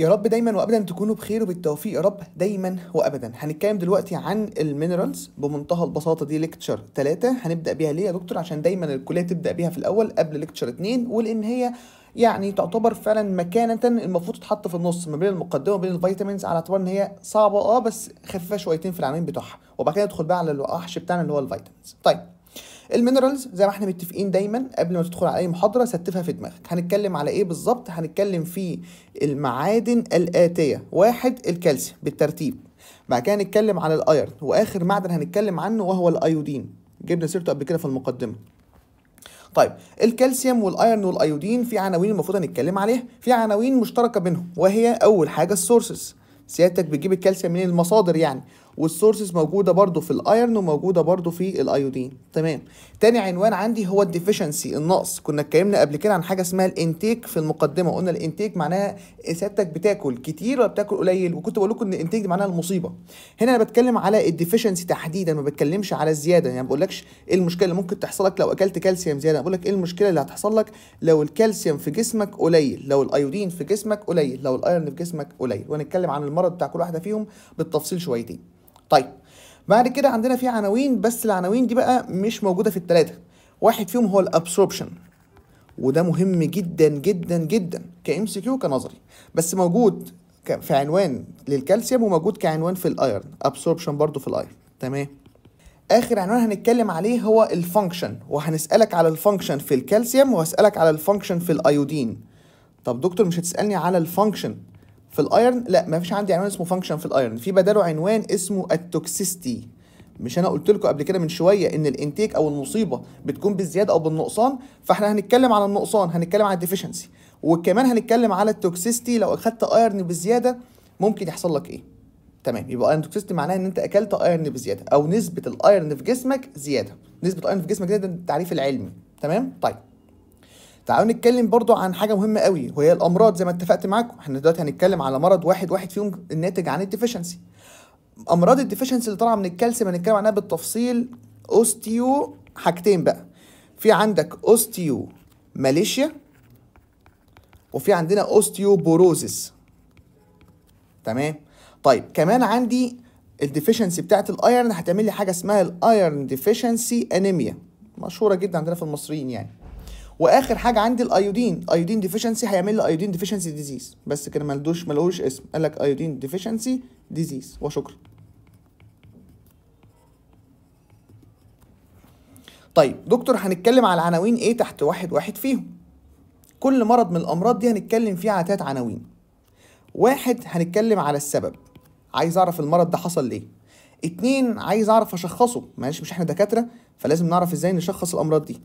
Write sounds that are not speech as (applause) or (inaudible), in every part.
يا رب دايما وابدا تكونوا بخير وبالتوفيق يا رب دايما وابدا هنتكلم دلوقتي عن المينرالز بمنتهى البساطه دي ليكتشر 3 هنبدا بيها ليه يا دكتور عشان دايما الكليه تبدا بيها في الاول قبل ليكتشر 2 ولان هي يعني تعتبر فعلا مكانه المفروض تتحط في النص ما بين المقدمه وبين الفيتامينز على اعتبار ان هي صعبه اه بس خفيفه شويتين في العناوين بتوعها وبعد كده ندخل بقى على الوحش بتاعنا اللي هو الفيتامينز طيب المينرالز زي ما احنا متفقين دايما قبل ما تدخل على اي محاضره ستفها في دماغك هنتكلم على ايه بالظبط هنتكلم في المعادن الاتيه واحد الكالسيوم بالترتيب بعد كده هنتكلم على الايرن واخر معدن هنتكلم عنه وهو الايودين جبنا سيرته قبل كده في المقدمه طيب الكالسيوم والايرن والايودين في عناوين المفروض هنتكلم عليها في عناوين مشتركه بينهم وهي اول حاجه السورسز سيادتك بتجيب الكالسيوم من المصادر يعني والسورسز موجوده برده في الايرن وموجوده برده في الايودين تمام تاني عنوان عندي هو الديفيشنسي النقص كنا اتكلمنا قبل كده عن حاجه اسمها الانتيك في المقدمه قلنا الانتيك معناها سيادتك بتاكل كتير ولا بتاكل قليل وكنت بقول لكم ان الانتيك دي معناها المصيبه هنا انا بتكلم على الديفيشنسي تحديدا ما بتكلمش على الزياده يعني ما بقولكش ايه المشكله اللي ممكن تحصل لك لو اكلت كالسيوم زياده انا بقول لك ايه المشكله اللي هتحصل لك لو الكالسيوم في جسمك قليل لو الايودين في جسمك قليل لو الايرن في جسمك قليل وهنتكلم عن المرض بتاع كل واحده فيهم بالتفصيل شويتين طيب بعد كده عندنا في عناوين بس العناوين دي بقى مش موجوده في الثلاثه واحد فيهم هو الابسوربشن وده مهم جدا جدا جدا كام سي كيو كنظري بس موجود في عنوان للكالسيوم وموجود كعنوان في الايرن ابسوربشن برضو في الايرن تمام اخر عنوان هنتكلم عليه هو الفانكشن وهنسالك على الفانكشن في الكالسيوم وهسالك على الفانكشن في الايودين طب دكتور مش هتسالني على الفانكشن في الايرن لا ما فيش عندي عنوان اسمه فانكشن في الايرن في بداله عنوان اسمه التوكسيستي مش انا قلت لكم قبل كده من شويه ان الانتيك او المصيبه بتكون بالزياده او بالنقصان فاحنا هنتكلم على النقصان هنتكلم على الديفيشنسي وكمان هنتكلم على التوكسيستي لو اخدت ايرن بزياده ممكن يحصل لك ايه تمام يبقى ايرن توكسيستي معناها ان انت اكلت ايرن بزياده او نسبه الايرن في جسمك زياده نسبه الايرن في جسمك زياده ده التعريف العلمي تمام طيب تعالوا نتكلم برضو عن حاجه مهمه قوي وهي الامراض زي ما اتفقت معاكم احنا دلوقتي هنتكلم على مرض واحد واحد فيهم الناتج عن الديفيشنسي امراض الديفيشنسي اللي طالعه من الكالسيوم هنتكلم عنها بالتفصيل اوستيو حاجتين بقى في عندك اوستيو ماليشيا وفي عندنا اوستيوبوروزس تمام طيب كمان عندي الديفيشنسي بتاعت الايرن هتعمل لي حاجه اسمها الايرن ديفيشنسي انيميا مشهوره جدا عندنا في المصريين يعني واخر حاجه عندي الايودين ايودين ديفيشنسي هيعمل لي ايودين ديفيشنسي ديزيز بس كده ملدوش ملهوش اسم قال لك ايودين ديفيشنسي ديزيز وشكرا طيب دكتور هنتكلم على عناوين ايه تحت واحد واحد فيهم كل مرض من الامراض دي هنتكلم فيه على تلات عناوين واحد هنتكلم على السبب عايز اعرف المرض ده حصل ليه اتنين عايز اعرف اشخصه معلش مش احنا دكاتره فلازم نعرف ازاي نشخص الامراض دي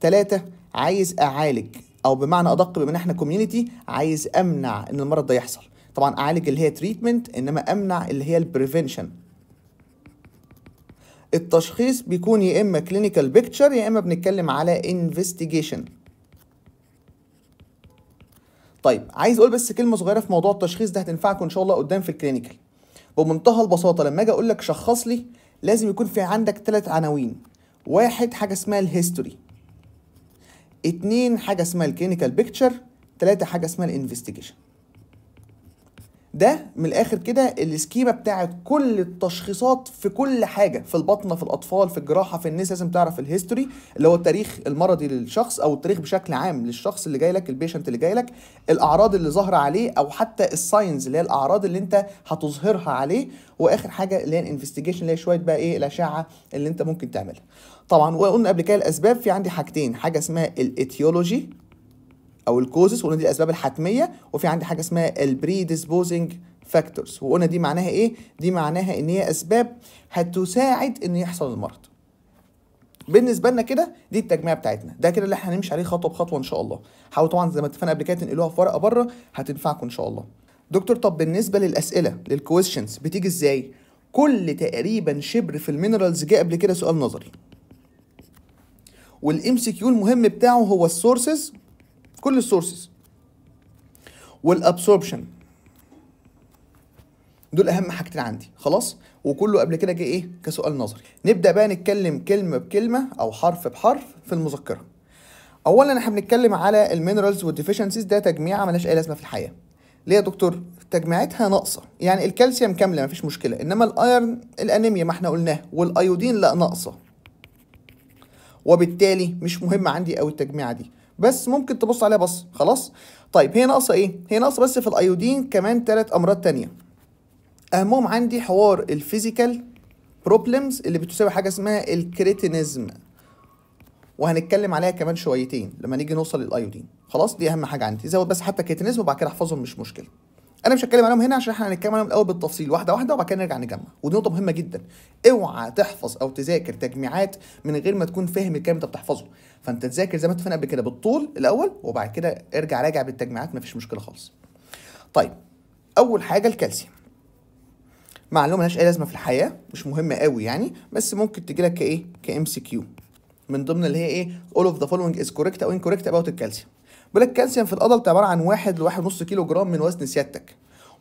تلاتة عايز اعالج او بمعنى ادق بما ان احنا كوميونتي عايز امنع ان المرض ده يحصل طبعا اعالج اللي هي تريتمنت انما امنع اللي هي البريفنشن التشخيص بيكون يا اما كلينيكال بيكتشر يا اما بنتكلم على انفستيجيشن طيب عايز اقول بس كلمه صغيره في موضوع التشخيص ده هتنفعكم ان شاء الله قدام في الكلينيكال بمنتهى البساطه لما اجي اقول لك شخص لي لازم يكون في عندك ثلاث عناوين واحد حاجه اسمها الهيستوري اتنين حاجه اسمها الكلينيكال بيكتشر تلاته حاجه اسمها الانفستيجيشن ده من الاخر كده السكيما بتاعت كل التشخيصات في كل حاجه في البطنه في الاطفال في الجراحه في الناس لازم تعرف الهيستوري اللي هو التاريخ المرضي للشخص او التاريخ بشكل عام للشخص اللي جاي لك البيشنت اللي جاي لك الاعراض اللي ظاهره عليه او حتى الساينز اللي هي الاعراض اللي انت هتظهرها عليه واخر حاجه اللي هي الانفستيجيشن اللي هي شويه بقى ايه الاشعه اللي انت ممكن تعملها طبعا وقلنا قبل كده الاسباب في عندي حاجتين حاجه اسمها الاتيولوجي او الكوزز وقلنا دي الاسباب الحتميه وفي عندي حاجه اسمها البري ديسبوزنج فاكتورز وقلنا دي معناها ايه دي معناها ان هي اسباب هتساعد ان يحصل المرض بالنسبه لنا كده دي التجميع بتاعتنا ده كده اللي احنا هنمشي عليه خطوه بخطوه ان شاء الله حاولوا طبعا زي ما اتفقنا قبل كده تنقلوها في ورقه بره هتنفعكم ان شاء الله دكتور طب بالنسبه للاسئله للكويشنز بتيجي ازاي كل تقريبا شبر في المينرالز جه قبل كده سؤال نظري والام سي كيو المهم بتاعه هو السورسز كل السورسز والابسوربشن دول اهم حاجتين عندي خلاص وكله قبل كده جه ايه كسؤال نظري نبدا بقى نتكلم كلمه بكلمه او حرف بحرف في المذكره اولا احنا بنتكلم على المينرالز والديفيشنسيز ده تجميعه ملهاش اي لازمه في الحياه ليه يا دكتور تجميعتها ناقصه يعني الكالسيوم كامله مفيش مشكله انما الايرن الانيميا ما احنا قلناه والايودين لا ناقصه وبالتالي مش مهم عندي قوي التجميعه دي بس ممكن تبص عليها بص خلاص طيب هي ناقصه ايه هي ناقصه بس في الايودين كمان ثلاث امراض تانية اهمهم عندي حوار الفيزيكال بروبلمز اللي بتساوي حاجه اسمها الكريتينيزم وهنتكلم عليها كمان شويتين لما نيجي نوصل للايودين خلاص دي اهم حاجه عندي زود بس حتى كريتينيزم وبعد كده احفظهم مش مشكله انا مش هتكلم عليهم هنا عشان احنا هنتكلم عليهم الاول بالتفصيل واحده واحده وبعد كده نرجع نجمع ودي نقطه مهمه جدا اوعى تحفظ او تذاكر تجميعات من غير ما تكون فاهم الكلام انت بتحفظه فانت تذاكر زي ما اتفقنا قبل كده بالطول الاول وبعد كده ارجع راجع بالتجميعات مفيش مشكله خالص طيب اول حاجه الكالسيوم معلومه ملهاش اي لازمه في الحياه مش مهمه قوي يعني بس ممكن تجي لك كايه كام سي كيو من ضمن اللي هي ايه all of the following is correct او incorrect about الكالسيوم بيقول لك الكالسيوم في الادلت عباره عن 1 ل 1.5 كيلو جرام من وزن سيادتك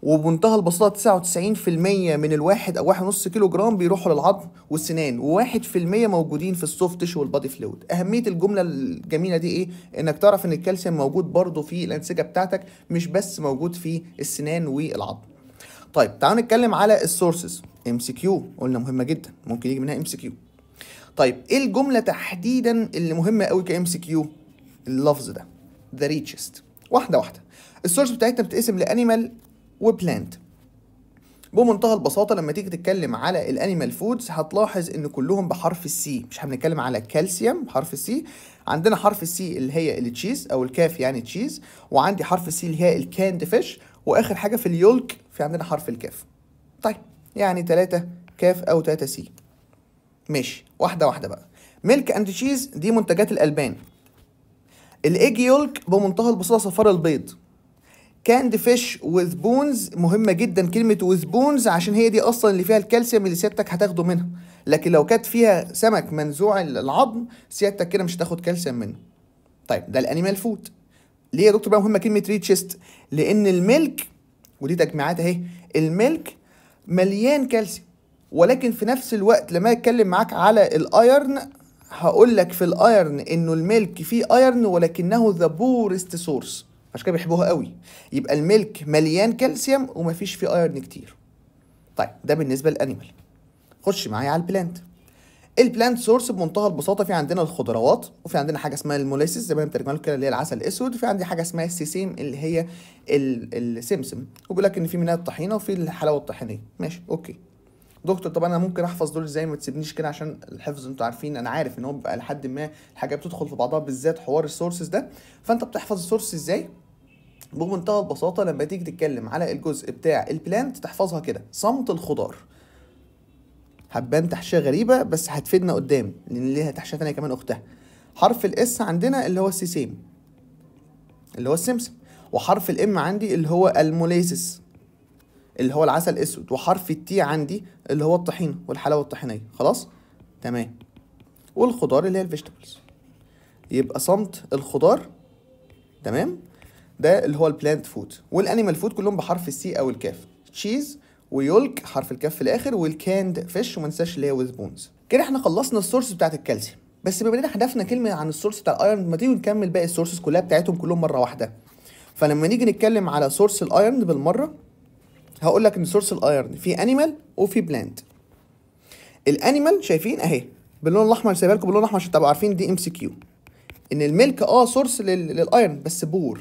وبمنتهى البساطه 99% من الواحد او 1.5 كيلو جرام بيروحوا للعظم والسنان و1% موجودين في السوفت تيشو والبادي فلويد اهميه الجمله الجميله دي ايه انك تعرف ان الكالسيوم موجود برضه في الانسجه بتاعتك مش بس موجود في السنان والعظم طيب تعالوا نتكلم على السورسز ام سي كيو قلنا مهمه جدا ممكن يجي منها ام سي كيو طيب ايه الجمله تحديدا اللي مهمه قوي كام سي كيو اللفظ ده ذا ريتشست واحده واحده السورس بتاعتنا بتقسم لانيمال وبلانت بمنتهى البساطة لما تيجي تتكلم على الانيمال فودز هتلاحظ ان كلهم بحرف السي مش هنتكلم على كالسيوم بحرف السي عندنا حرف السي اللي هي التشيز او الكاف يعني تشيز وعندي حرف السي اللي هي الكاند فيش واخر حاجة في اليولك في عندنا حرف الكاف طيب يعني ثلاثة كاف او ثلاثة سي ماشي واحدة واحدة بقى ميلك اند تشيز دي منتجات الالبان الايج يولك بمنتهى البساطه صفار البيض كاند فيش وذ بونز مهمه جدا كلمه وذ بونز عشان هي دي اصلا اللي فيها الكالسيوم اللي سيادتك هتاخده منها لكن لو كانت فيها سمك منزوع العظم سيادتك كده مش هتاخد كالسيوم منه طيب ده الانيمال فود ليه يا دكتور بقى مهمه كلمه ريتشست لان الملك ودي تجميعات اهي الملك مليان كالسيوم ولكن في نفس الوقت لما اتكلم معاك على الايرن هقول لك في الايرن انه الملك فيه ايرن ولكنه ذا بورست سورس عشان كده بيحبوها قوي يبقى الملك مليان كالسيوم ومفيش فيه ايرن كتير طيب ده بالنسبه للانيمال خش معايا على البلانت البلانت سورس بمنتهى البساطه في عندنا الخضروات وفي عندنا حاجه اسمها الموليسس زي ما انا لكم كده اللي هي العسل الاسود وفي عندي حاجه اسمها السيسيم اللي هي السمسم وبيقول لك ان في منها الطحينه وفي الحلاوه الطحينيه ماشي اوكي دكتور طب انا ممكن احفظ دول ازاي ما تسيبنيش كده عشان الحفظ انتوا عارفين انا عارف ان هو بيبقى لحد ما الحاجه بتدخل في بعضها بالذات حوار السورسز ده فانت بتحفظ السورس ازاي بمنتهى البساطه لما تيجي تتكلم على الجزء بتاع البلانت تحفظها كده صمت الخضار هتبان تحشيه غريبه بس هتفيدنا قدام لان ليها تحشيه ثانيه كمان اختها حرف الاس عندنا اللي هو السيسيم اللي هو السمسم وحرف الام عندي اللي هو الموليسس اللي هو العسل الاسود وحرف التي عندي اللي هو الطحينه والحلاوه الطحينيه خلاص تمام والخضار اللي هي الفيجيتابلز يبقى صمت الخضار تمام ده اللي هو البلانت فود والانيمال فود كلهم بحرف السي او الكاف تشيز ويولك حرف الكاف في الاخر والكاند فيش وما ننساش اللي هي ويز بونز كده احنا خلصنا السورس بتاعت الكالسيوم بس بما اننا حذفنا كلمه عن السورس بتاع الايرن ما تيجي نكمل باقي السورسز كلها بتاعتهم كلهم مره واحده فلما نيجي نتكلم على سورس الايرن بالمره هقول لك ان سورس الايرن في انيمال وفي بلانت الانيمال شايفين اهي باللون الاحمر سايبها لكم باللون الاحمر عشان تبقوا عارفين دي ام سي كيو ان الملك اه سورس للايرن بس بور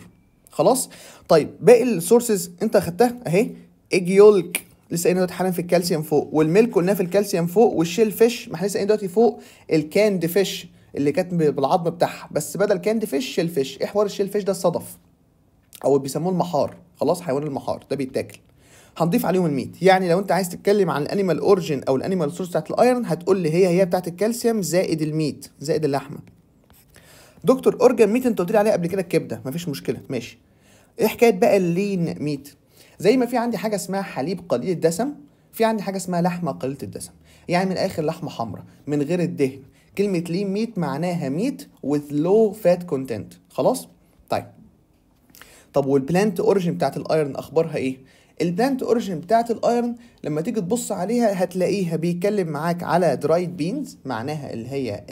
خلاص طيب باقي السورسز انت اخدتها اهي ايجيولك لسه قايلين دلوقتي حالا في الكالسيوم فوق والملك قلناه في الكالسيوم فوق والشيل فيش ما احنا لسه قايلين دلوقتي فوق الكاند فيش اللي كانت بالعظم بتاعها بس بدل كاند فيش شيل فيش ايه حوار الشيل فيش ده الصدف او بيسموه المحار خلاص حيوان المحار ده بيتاكل هنضيف عليهم الميت يعني لو انت عايز تتكلم عن الانيمال اورجن او الانيمال سورس بتاعت الايرن هتقول لي هي هي بتاعت الكالسيوم زائد الميت زائد اللحمه دكتور اورجن ميت انت قلت لي عليها قبل كده الكبده مفيش مشكله ماشي ايه حكايه بقى اللين ميت زي ما في عندي حاجه اسمها حليب قليل الدسم في عندي حاجه اسمها لحمه قليله الدسم يعني من الاخر لحمه حمراء من غير الدهن كلمه لين ميت معناها ميت with low fat content خلاص طيب طب والبلانت اورجن بتاعت الايرن اخبارها ايه البلانت اوريجن بتاعت الايرن لما تيجي تبص عليها هتلاقيها بيتكلم معاك على درايد بينز معناها اللي هي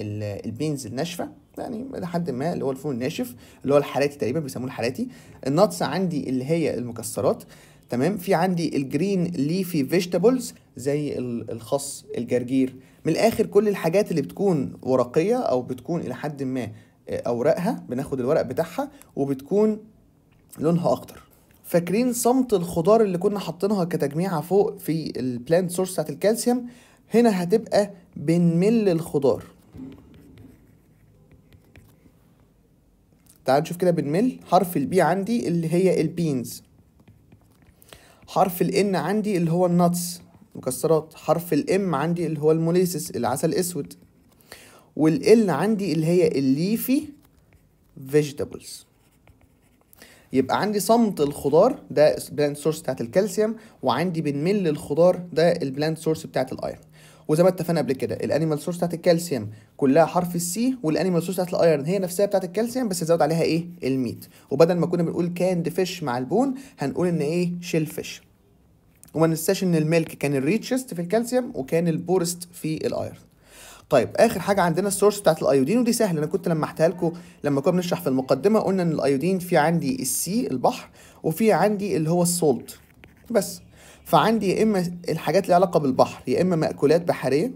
البينز الناشفه يعني لحد ما اللي هو الفول الناشف اللي هو الحالاتي تقريبا بيسموه الحالاتي النطس عندي اللي هي المكسرات تمام في عندي الجرين ليفي فيجيتابلز زي الخص الجرجير من الاخر كل الحاجات اللي بتكون ورقيه او بتكون الى حد ما اوراقها بناخد الورق بتاعها وبتكون لونها اخضر فاكرين صمت الخضار اللي كنا حاطينها كتجميعه فوق في البلانت سورس بتاعت الكالسيوم هنا هتبقى بنمل الخضار تعال نشوف كده بنمل حرف البي عندي اللي هي البينز حرف الان عندي اللي هو النتس مكسرات حرف الام عندي اللي هو الموليسس العسل الاسود والال عندي اللي هي الليفي فيجيتابلز يبقى عندي صمت الخضار ده البلاند سورس بتاعت الكالسيوم وعندي بنمل الخضار ده البلاند سورس بتاعت الايرن وزي ما اتفقنا قبل كده الانيمال سورس بتاعت الكالسيوم كلها حرف السي والانيمال سورس بتاعت الايرن هي نفسها بتاعت الكالسيوم بس زود عليها ايه الميت وبدل ما كنا بنقول كاند فيش مع البون هنقول ان ايه شيل فيش وما ننساش ان الميلك كان الريتشست في الكالسيوم وكان البورست في الايرن طيب اخر حاجه عندنا السورس بتاعت الايودين ودي سهله انا كنت لمحتها لكم لما كنا بنشرح في المقدمه قلنا ان الايودين في عندي السي البحر وفي عندي اللي هو السولت بس فعندي يا اما الحاجات اللي علاقه بالبحر يا اما مأكولات بحريه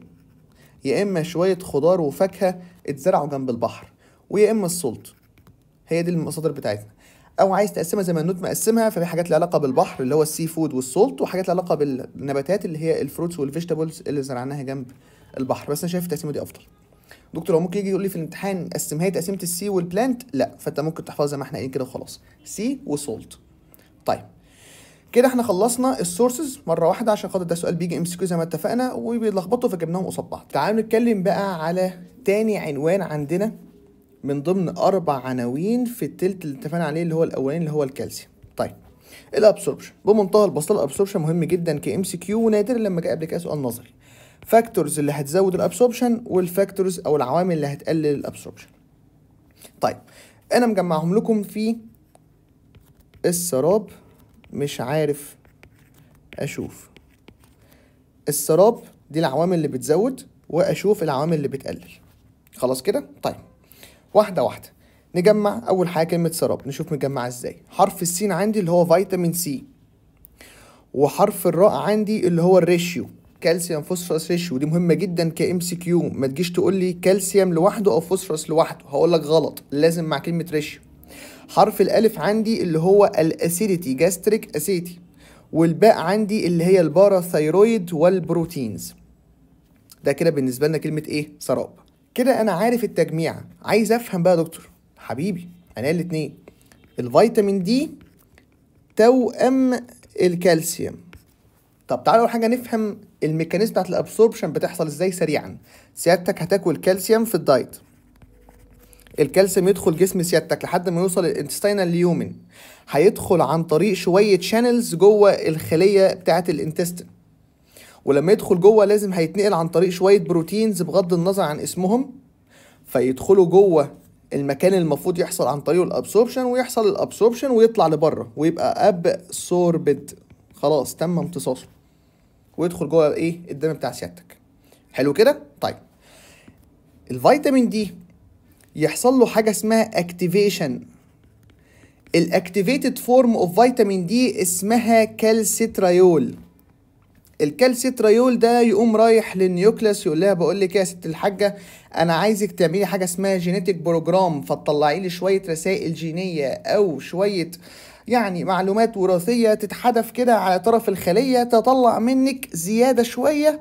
يا اما شويه خضار وفاكهه اتزرعوا جنب البحر ويا اما السولت هي دي المصادر بتاعتنا او عايز تقسمها زي ما النوت مقسمها ففي حاجات لها علاقه بالبحر اللي هو السي فود والسولت وحاجات لها علاقه بالنباتات اللي هي الفروتس والفيجيتابلز اللي زرعناها جنب البحر بس انا شايف التقسيمه دي افضل دكتور هو ممكن يجي يقول لي في الامتحان هي تقسيمه السي والبلانت لا فانت ممكن تحفظها زي ما احنا قايلين كده وخلاص سي وسولت طيب كده احنا خلصنا السورسز مره واحده عشان خاطر ده سؤال بيجي ام زي ما اتفقنا وبيتلخبطوا فجبناهم قصاد بعض تعالوا نتكلم بقى على تاني عنوان عندنا من ضمن اربع عناوين في التلت اللي اتفقنا عليه اللي هو الاولاني اللي هو الكالسيوم طيب الابسوربشن بمنتهى البساطه الابسوربشن مهم جدا كام سي كيو ونادرا لما جاء قبل كده سؤال نظري الفاكتورز اللي هتزود الابسوربشن والفاكتورز او العوامل اللي هتقلل الابسوربشن طيب انا مجمعهم لكم في السراب مش عارف اشوف السراب دي العوامل اللي بتزود واشوف العوامل اللي بتقلل خلاص كده طيب واحده واحده نجمع اول حاجه كلمه سراب نشوف مجمع ازاي حرف السين عندي اللي هو فيتامين سي وحرف الراء عندي اللي هو الريشيو كالسيوم فوسفورس ريشيو دي مهمه جدا كام سي كيو ما تجيش تقول لي كالسيوم لوحده او فوسفورس لوحده هقول لك غلط لازم مع كلمه ريشيو حرف الالف عندي اللي هو الاسيديتي جاستريك اسيتي والباء عندي اللي هي الباراثايرويد والبروتينز ده كده بالنسبه لنا كلمه ايه سراب كده انا عارف التجميع عايز افهم بقى يا دكتور حبيبي انا الاثنين الفيتامين دي توأم الكالسيوم طب تعالوا اول حاجه نفهم الميكانيزم بتاعت الابسوربشن بتحصل ازاي سريعا سيادتك هتاكل كالسيوم في الدايت الكالسيوم يدخل جسم سيادتك لحد ما يوصل الانتستينال ليومن هيدخل عن طريق شويه شانلز جوه الخليه بتاعه الانتستين ولما يدخل جوه لازم هيتنقل عن طريق شويه بروتينز بغض النظر عن اسمهم فيدخلوا جوه المكان المفروض يحصل عن طريقه الابسوربشن ويحصل الابسوربشن ويطلع لبره ويبقى اب سوربد خلاص تم امتصاصه ويدخل جوه ايه الدم بتاع سيادتك حلو كده طيب الفيتامين دي يحصل له حاجه اسمها اكتيفيشن الاكتيفيتد فورم اوف فيتامين دي اسمها كالسيترايول الكالسيترايول ده يقوم رايح للنيوكليس يقول لها بقول لك يا ست الحاجه انا عايزك تعملي حاجه اسمها جينيتك بروجرام فتطلعي لي شويه رسائل جينيه او شويه يعني معلومات وراثية تتحدف كده على طرف الخلية تطلع منك زيادة شوية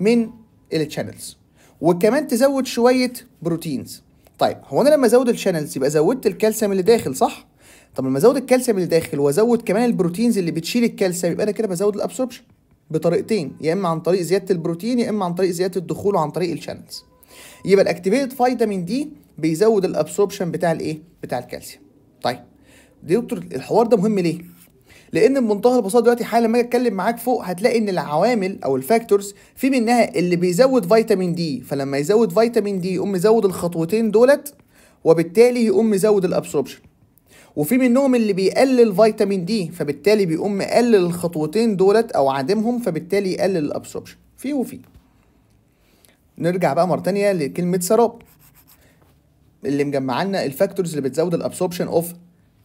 من الشانلز وكمان تزود شوية بروتينز طيب هو انا لما ازود الشانلز يبقى زودت الكالسيوم اللي داخل صح طب لما ازود الكالسيوم اللي داخل وازود كمان البروتينز اللي بتشيل الكالسيوم يبقى انا كده بزود الابسوربشن بطريقتين يا اما عن طريق زياده البروتين يا اما عن طريق زياده الدخول وعن طريق الشانلز يبقى الاكتيفيتد فيتامين دي بيزود الابسوربشن بتاع الايه بتاع الكالسيوم طيب دكتور الحوار ده مهم ليه؟ لان بمنتهى البساطه دلوقتي حالا لما اجي اتكلم معاك فوق هتلاقي ان العوامل او الفاكتورز في منها اللي بيزود فيتامين دي فلما يزود فيتامين دي يقوم مزود الخطوتين دولت وبالتالي يقوم مزود الابسوربشن وفي منهم اللي بيقلل فيتامين دي فبالتالي بيقوم مقلل الخطوتين دولت او عادمهم فبالتالي يقلل الابسوربشن في وفي نرجع بقى مره تانية لكلمه سراب اللي مجمع لنا الفاكتورز اللي بتزود الابسوربشن اوف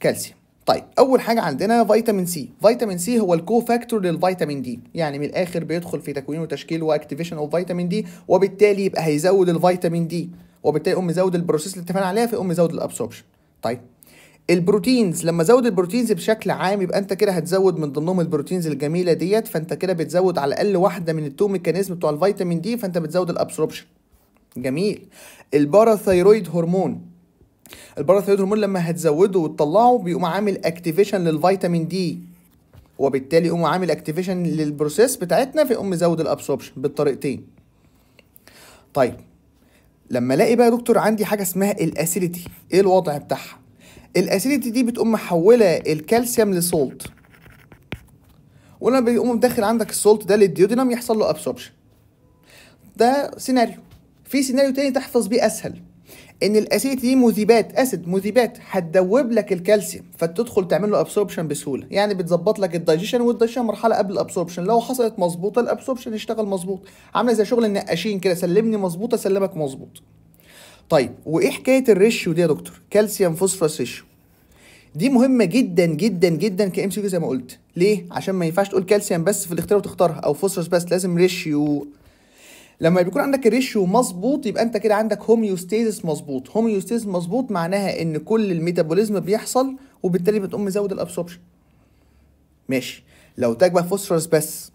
كالسيوم طيب اول حاجه عندنا فيتامين سي فيتامين سي هو الكو فاكتور للفيتامين دي يعني من الاخر بيدخل في تكوين وتشكيل واكتيفيشن اوف فيتامين دي وبالتالي يبقى هيزود الفيتامين دي وبالتالي يقوم مزود البروسيس اللي اتفقنا عليها فيقوم مزود الابسوربشن طيب البروتينز لما زود البروتينز بشكل عام يبقى انت كده هتزود من ضمنهم البروتينز الجميله ديت فانت كده بتزود على الاقل واحده من التو ميكانيزم بتوع الفيتامين دي فانت بتزود الابسوربشن جميل الباراثايرويد هرمون الباراثيرويد هرمون لما هتزوده وتطلعه بيقوم عامل اكتيفيشن للفيتامين دي وبالتالي يقوم عامل اكتيفيشن للبروسيس بتاعتنا فيقوم مزود الابسوربشن بالطريقتين طيب لما الاقي بقى يا دكتور عندي حاجه اسمها الاسيديتي ايه الوضع بتاعها الاسيديتي دي بتقوم محوله الكالسيوم لسولت ولما بيقوم داخل عندك السولت ده للديودينام يحصل له ابسوربشن ده سيناريو في سيناريو تاني تحفظ بيه اسهل ان الاسيت دي مذيبات اسيد مذيبات هتدوب لك الكالسيوم فتدخل تعمل له ابسوربشن بسهوله يعني بتظبط لك الدايجيشن والدايجيشن مرحله قبل الابسوربشن لو حصلت مظبوطه الابسوربشن يشتغل مظبوط عامله زي شغل النقاشين كده سلمني مظبوطه سلمك مظبوط طيب وايه حكايه الريشيو دي يا دكتور كالسيوم فوسفورس ريشيو دي مهمه جدا جدا جدا كام سي زي ما قلت ليه عشان ما ينفعش تقول كالسيوم بس في الاختيار وتختارها او فوسفورس بس لازم ريشيو لما بيكون عندك الريشيو مظبوط يبقى انت كده عندك هوميوستاسيس مظبوط هوميوستاسيس مظبوط معناها ان كل الميتابوليزم بيحصل وبالتالي بتقوم مزود الابسوربشن ماشي لو بقى فوسفورس بس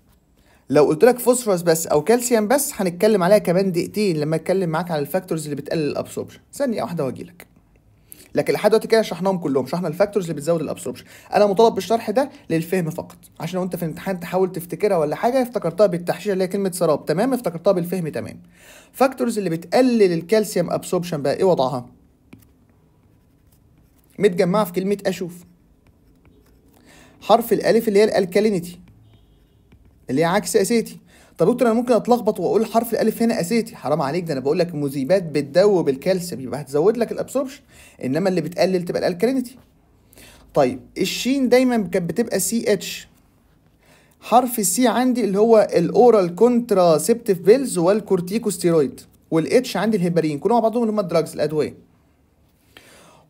لو قلت لك فوسفورس بس او كالسيوم بس هنتكلم عليها كمان دقيقتين لما اتكلم معاك على الفاكتورز اللي بتقلل الابسوربشن ثانيه واحده واجي لك لكن لحد دلوقتي كده شرحناهم كلهم شرحنا الفاكتورز اللي بتزود الابسوربشن انا مطالب بالشرح ده للفهم فقط عشان لو انت في الامتحان تحاول تفتكرها ولا حاجه افتكرتها بالتحشيش اللي هي كلمه سراب تمام افتكرتها بالفهم تمام فاكتورز اللي بتقلل الكالسيوم ابسوربشن بقى ايه وضعها متجمعه في كلمه اشوف حرف الالف اللي هي الالكالينيتي اللي هي عكس اسيتي طب دكتور انا ممكن اتلخبط واقول حرف الالف هنا اسيتي حرام عليك ده انا بقول لك المذيبات بتدوب الكالسيوم يبقى هتزود لك الابسوربشن انما اللي بتقلل تبقى الالكالينيتي طيب الشين دايما كانت بتبقى سي اتش حرف السي عندي اللي هو الاورال سيبتيف بيلز والكورتيكوستيرويد والاتش عندي الهيبارين كلهم مع بعضهم اللي هم الدراجز الادويه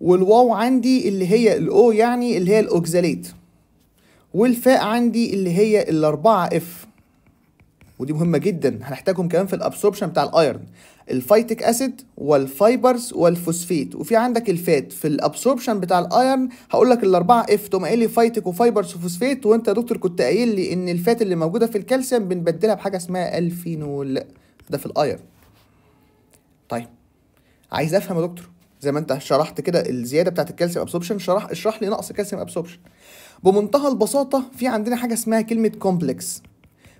والواو عندي اللي هي الاو يعني اللي هي الاوكزاليت والفاء عندي اللي هي الاربعه اف ودي مهمه جدا هنحتاجهم كمان في الابسوربشن بتاع الايرن الفايتك اسيد والفايبرز والفوسفيت وفي عندك الفات في الابسوربشن بتاع الايرن هقول لك الاربعه اف تقوم قايل لي فايتيك وفايبرز وفوسفيت وانت يا دكتور كنت قايل لي ان الفات اللي موجوده في الكالسيوم بنبدلها بحاجه اسمها الفينول ده في الايرن طيب عايز افهم يا دكتور زي ما انت شرحت كده الزياده بتاعت الكالسيوم ابسوربشن شرح اشرح لي نقص الكالسيوم ابسوربشن بمنتهى البساطه في عندنا حاجه اسمها كلمه كومبلكس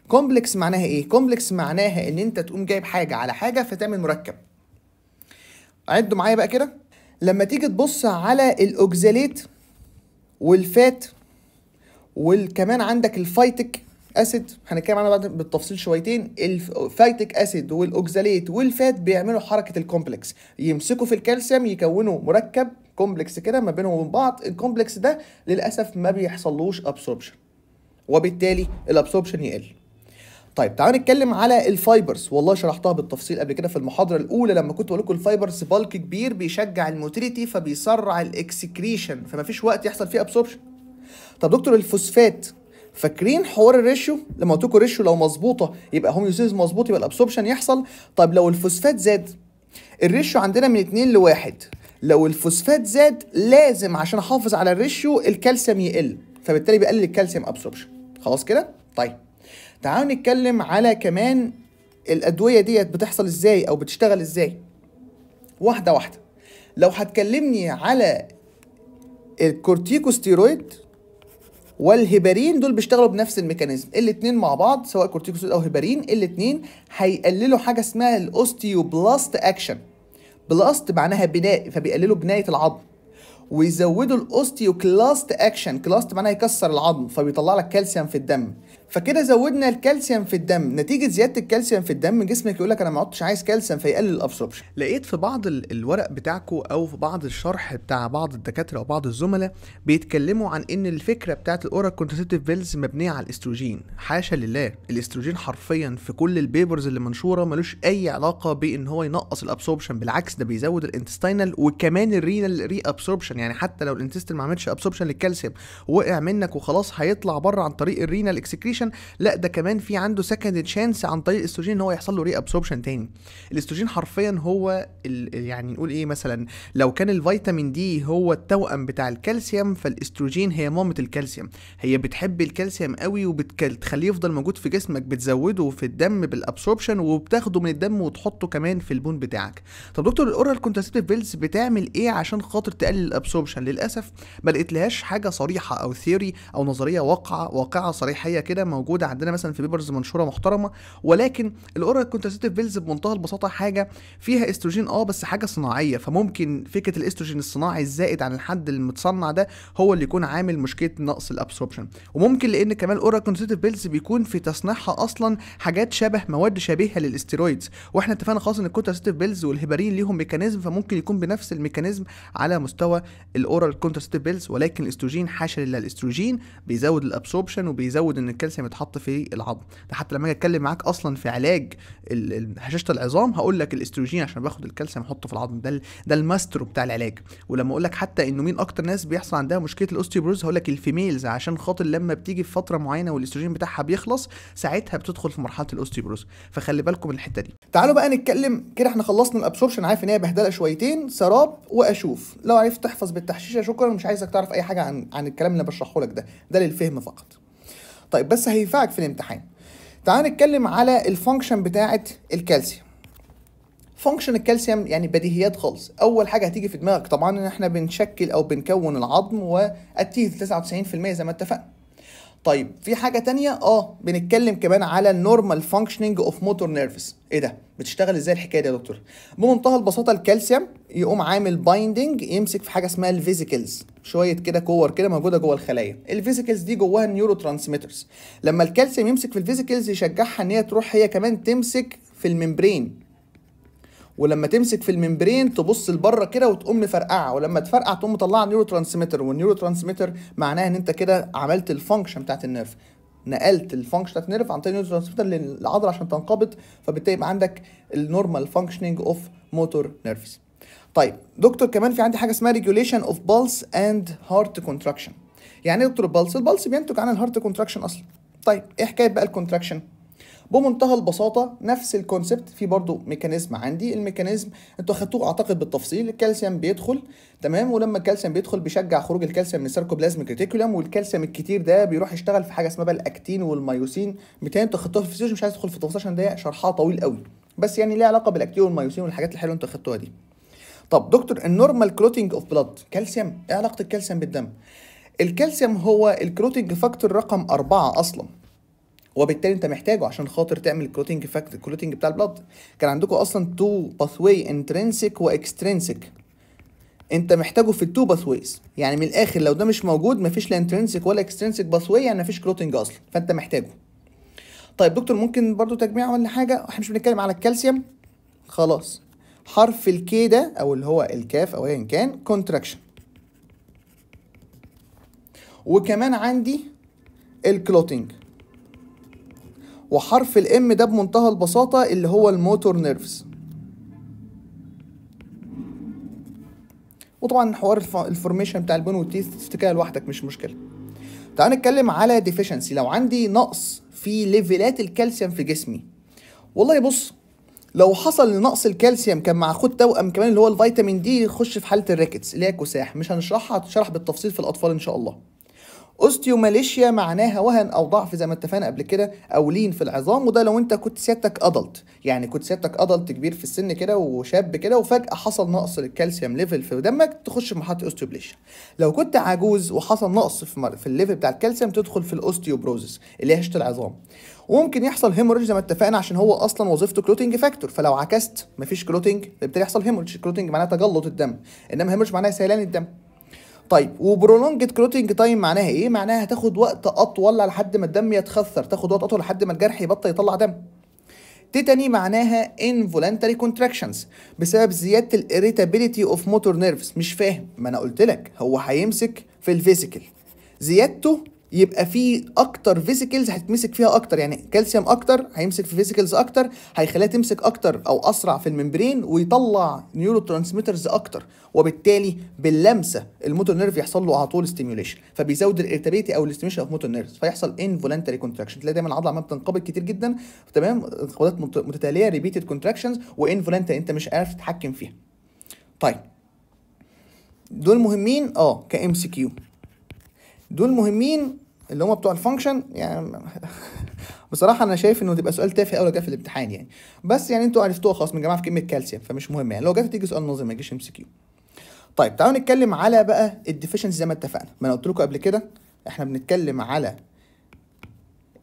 كومبلكس معناها ايه كومبلكس معناها ان انت تقوم جايب حاجه على حاجه فتعمل مركب عدوا معايا بقى كده لما تيجي تبص على الاوكزاليت والفات وكمان عندك الفايتك اسيد هنتكلم عنها بعد بالتفصيل شويتين الفايتك اسيد والاوكزاليت والفات بيعملوا حركه الكومبلكس يمسكوا في الكالسيوم يكونوا مركب كومبلكس كده ما بينهم وبين بعض الكومبلكس ده للاسف ما بيحصلوش ابسوربشن وبالتالي الابسوربشن يقل طيب تعالوا نتكلم على الفايبرز والله شرحتها بالتفصيل قبل كده في المحاضره الاولى لما كنت بقول لكم الفايبرز بالك كبير بيشجع الموتيليتي فبيسرع الاكسكريشن فمفيش وقت يحصل فيه ابسوربشن طب دكتور الفوسفات فاكرين حوار الريشيو لما قلت لكم الريشيو لو مظبوطه يبقى هوميوسيز مظبوط يبقى الابسوربشن يحصل طب لو الفوسفات زاد الريشيو عندنا من 2 ل 1 لو الفوسفات زاد لازم عشان احافظ على الريشيو الكالسيوم يقل فبالتالي بيقلل الكالسيوم ابسوربشن خلاص كده طيب تعالوا نتكلم على كمان الادويه ديت بتحصل ازاي او بتشتغل ازاي واحده واحده لو هتكلمني على الكورتيكوستيرويد والهيبارين دول بيشتغلوا بنفس الميكانيزم الاثنين مع بعض سواء كورتيكوستيرويد او هيبارين الاثنين هيقللوا حاجه اسمها الاوستيوبلاست اكشن بلاست معناها بناء فبيقللوا بنايه العظم ويزودوا الاوستيوكلاست اكشن كلاست معناها يكسر العظم فبيطلع لك كالسيوم في الدم فكده زودنا الكالسيوم في الدم نتيجه زياده الكالسيوم في الدم جسمك يقول لك انا ما عدتش عايز كالسيوم فيقلل الابسوربشن لقيت في بعض الورق بتاعكم او في بعض الشرح بتاع بعض الدكاتره او بعض الزملاء بيتكلموا عن ان الفكره بتاعت الاورا كونترسبتيف فيلز مبنيه على الاستروجين حاشا لله الاستروجين حرفيا في كل البيبرز اللي منشوره ملوش اي علاقه بان هو ينقص الابسوربشن بالعكس ده بيزود الانتستينال وكمان الرينال ري ابسوربشن يعني حتى لو الانتستين ما عملش ابسوربشن للكالسيوم وقع منك وخلاص هيطلع بره عن طريق الرينال اكسكريشن الكوجيكيشن لا ده كمان في عنده سكند تشانس عن طريق الاستروجين ان هو يحصل له ري ابسوربشن تاني الاستروجين حرفيا هو يعني نقول ايه مثلا لو كان الفيتامين دي هو التوأم بتاع الكالسيوم فالاستروجين هي مامة الكالسيوم هي بتحب الكالسيوم قوي وبتخليه يفضل موجود في جسمك بتزوده في الدم بالابسوربشن وبتاخده من الدم وتحطه كمان في البون بتاعك طب دكتور الاورال كونتراسبتيف بيلز بتعمل ايه عشان خاطر تقلل الابسوربشن للاسف ما لقيتلهاش حاجه صريحه او ثيوري او نظريه واقعه واقعه صريحيه كده موجوده عندنا مثلا في بيبرز منشوره محترمه ولكن الاورال كونتراسيتيف بيلز بمنتهى البساطه حاجه فيها استروجين اه بس حاجه صناعيه فممكن فكره الاستروجين الصناعي الزائد عن الحد المتصنع ده هو اللي يكون عامل مشكله نقص الابسوربشن وممكن لان كمان الاورال كونتراسيتيف بيلز بيكون في تصنيعها اصلا حاجات شبه مواد شبيهه للاستيرويدز واحنا اتفقنا خلاص ان الكونتراسيتيف بيلز والهيبارين ليهم ميكانيزم فممكن يكون بنفس الميكانيزم على مستوى الاورال كونتراسيتيف بيلز ولكن الاستروجين حاشا لله الاستروجين بيزود الابسوربشن وبيزود ان الكالسيوم الكالسيوم يتحط في العظم ده حتى لما اجي اتكلم معاك اصلا في علاج هشاشه العظام هقول لك الاستروجين عشان باخد الكالسيوم احطه في العظم ده ده الماسترو بتاع العلاج ولما اقول لك حتى انه مين اكتر ناس بيحصل عندها مشكله الاوستيوبروز هقول لك الفيميلز عشان خاطر لما بتيجي في فتره معينه والاستروجين بتاعها بيخلص ساعتها بتدخل في مرحله الاوستيوبروز فخلي بالكم من الحته دي تعالوا بقى نتكلم كده احنا خلصنا الابسوربشن عارف ان هي بهدله شويتين سراب واشوف لو عرفت تحفظ بالتحشيشه شكرا مش عايزك تعرف اي حاجه عن عن الكلام اللي بشرحه لك ده ده للفهم فقط طيب بس هينفعك في الامتحان تعال نتكلم على الفانكشن بتاعه الكالسيوم فانكشن الكالسيوم يعني بديهيات خالص اول حاجه هتيجي في دماغك طبعا ان احنا بنشكل او بنكون العظم والتيث 99% زي ما اتفقنا طيب في حاجه تانية اه بنتكلم كمان على النورمال فانكشننج اوف موتور نيرفز ايه ده بتشتغل ازاي الحكايه دي يا دكتور بمنتهى البساطه الكالسيوم يقوم عامل بايندنج يمسك في حاجه اسمها الفيزيكلز شويه كده كور كده موجوده جوه الخلايا الفيزيكلز دي جواها النيورو ترانسميترز لما الكالسيوم يمسك في الفيزيكلز يشجعها ان هي تروح هي كمان تمسك في الممبرين ولما تمسك في الممبرين تبص لبره كده وتقوم مفرقعه ولما تفرقع تقوم مطلعه نيورو ترانسميتر والنيورو ترانسميتر معناها ان انت كده عملت الفانكشن بتاعت النيرف نقلت الفانكشن بتاعت النيرف عن طريق النيورو ترانسميتر للعضله عشان تنقبض فبالتالي يبقى عندك النورمال فانكشننج اوف موتور نيرفز طيب دكتور كمان في عندي حاجه اسمها ريجوليشن اوف بالس اند هارت كونتراكشن يعني ايه دكتور البلس البلس بينتج عن الهارت كونتراكشن اصلا طيب ايه حكايه بقى الكونتراكشن بمنتهى البساطه نفس الكونسبت في برضو ميكانيزم عندي الميكانيزم انتوا اخدتوه اعتقد بالتفصيل الكالسيوم بيدخل تمام ولما الكالسيوم بيدخل بيشجع خروج الكالسيوم من الساركوبلازم ريتيكولم والكالسيوم الكتير ده بيروح يشتغل في حاجه اسمها بقى الاكتين والمايوسين بتاعي انتوا اخدتوها في الفيزيولوجي مش عايز ادخل في التفاصيل عشان ده شرحها طويل قوي بس يعني ليه علاقه بالاكتين والمايوسين والحاجات الحلوه انتوا اخدتوها دي طب دكتور النورمال كلوتينج اوف بلاد كالسيوم ايه علاقه الكالسيوم بالدم الكالسيوم هو الكلوتينج فاكتور رقم أربعة أصلا وبالتالي انت محتاجه عشان خاطر تعمل كلوتينج فاكتور الكلوتينج بتاع البلاد كان عندكم اصلا تو باثوي انترنسيك واكسترنسيك انت محتاجه في التو باثويز يعني من الاخر لو ده مش موجود مفيش لا انترنسيك ولا اكسترنسيك باثوي يعني مفيش كلوتينج اصلا فانت محتاجه طيب دكتور ممكن برضو تجميع ولا حاجه احنا مش بنتكلم على الكالسيوم خلاص حرف الكي ده او اللي هو الكاف او ايا كان كونتراكشن وكمان عندي الكلوتنج وحرف الام ده بمنتهى البساطه اللي هو الموتور نيرفز وطبعا حوار الفورميشن بتاع البون والتيث تفتكرها لوحدك مش مشكله تعال نتكلم على ديفيشنسي لو عندي نقص في ليفلات الكالسيوم في جسمي والله بص لو حصل نقص الكالسيوم كان مع خد توأم كمان اللي هو الفيتامين دي يخش في حاله الريكتس اللي هي كساح مش هنشرحها هتشرح بالتفصيل في الاطفال ان شاء الله اوستيوماليشيا معناها وهن او ضعف زي ما اتفقنا قبل كده او لين في العظام وده لو انت كنت سيادتك ادلت يعني كنت سيادتك ادلت كبير في السن كده وشاب كده وفجاه حصل نقص للكالسيوم ليفل في دمك تخش في مرحله اوستيوبليشيا لو كنت عجوز وحصل نقص في, في الليفل بتاع الكالسيوم تدخل في الاوستيوبروزس اللي هي هشه العظام وممكن يحصل هيموريج زي ما اتفقنا عشان هو اصلا وظيفته كلوتنج فاكتور فلو عكست مفيش كلوتنج يبتدي يحصل هيموريج كلوتنج معناها تجلط الدم انما هيموريج معناها سيلان الدم طيب وبرولونجد كلوتنج تايم معناها ايه معناها هتاخد وقت اطول لحد ما الدم يتخثر تاخد وقت اطول لحد ما الجرح يبطل يطلع دم تيتاني معناها involuntary contractions بسبب زياده الاريتابيليتي اوف موتور نيرفز مش فاهم ما انا قلت لك هو هيمسك في الفيزيكال زيادته يبقى في اكتر فيزيكلز هتمسك فيها اكتر يعني كالسيوم اكتر هيمسك في فيزيكلز اكتر هيخليها تمسك اكتر او اسرع في الممبرين ويطلع نيورو ترانسميترز اكتر وبالتالي باللمسه الموتور نيرف يحصل له على طول ستيميوليشن فبيزود الارتابيتي او الاستيميشن اوف موتور نيرف فيحصل انفولنتري كونتراكشن تلاقي دايما العضله عماله بتنقبض كتير جدا تمام انقباضات متتاليه ريبيتد كونتراكشنز وانفولنتري انت مش عارف تتحكم فيها طيب دول مهمين اه كام سي كيو دول مهمين اللي هم بتوع الفانكشن يعني (laughs) بصراحه انا شايف انه تبقى سؤال تافه قوي لو جه في الامتحان يعني بس يعني انتوا عرفتوها خلاص من جماعه في كلمه كالسيوم فمش مهم يعني لو جت تيجي سؤال نظري ما يجيش ام كيو طيب تعالوا نتكلم على بقى الديفيشنسي زي ما اتفقنا ما انا قلت لكم قبل كده احنا بنتكلم على